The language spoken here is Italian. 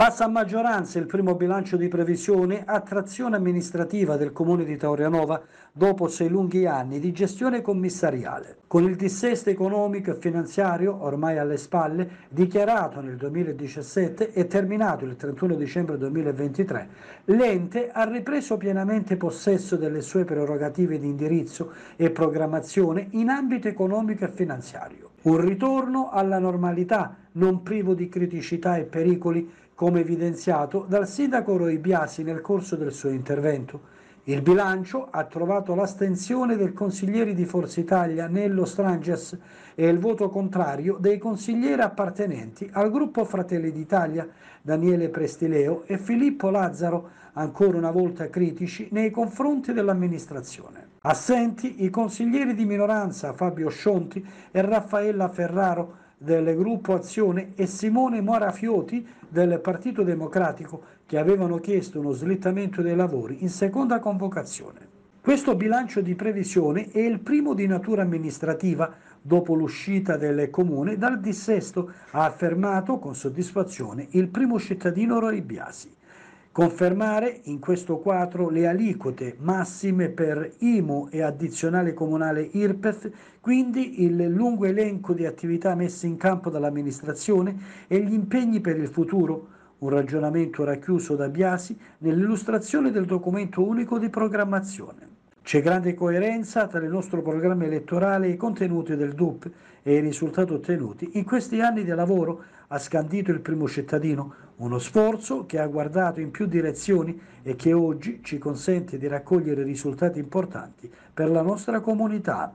Passa a maggioranza il primo bilancio di previsione a trazione amministrativa del comune di Taurianova dopo sei lunghi anni di gestione commissariale. Con il dissesto economico e finanziario ormai alle spalle, dichiarato nel 2017 e terminato il 31 dicembre 2023, l'ente ha ripreso pienamente possesso delle sue prerogative di indirizzo e programmazione in ambito economico e finanziario. Un ritorno alla normalità, non privo di criticità e pericoli, come evidenziato dal sindaco Roi Biasi nel corso del suo intervento. Il bilancio ha trovato l'astensione del consigliere di Forza Italia Nello Stranges e il voto contrario dei consiglieri appartenenti al gruppo Fratelli d'Italia Daniele Prestileo e Filippo Lazzaro, ancora una volta critici nei confronti dell'amministrazione. Assenti i consiglieri di minoranza Fabio Scionti e Raffaella Ferraro del gruppo Azione e Simone Morafioti del Partito Democratico che avevano chiesto uno slittamento dei lavori in seconda convocazione. Questo bilancio di previsione è il primo di natura amministrativa dopo l'uscita del comune dal dissesto, ha affermato con soddisfazione il primo cittadino Roy Biasi. Confermare in questo quadro le aliquote massime per IMU e addizionale comunale IRPEF, quindi il lungo elenco di attività messe in campo dall'amministrazione e gli impegni per il futuro, un ragionamento racchiuso da Biasi nell'illustrazione del documento unico di programmazione. C'è grande coerenza tra il nostro programma elettorale e i contenuti del DUP e i risultati ottenuti. In questi anni di lavoro ha scandito il primo cittadino, uno sforzo che ha guardato in più direzioni e che oggi ci consente di raccogliere risultati importanti per la nostra comunità.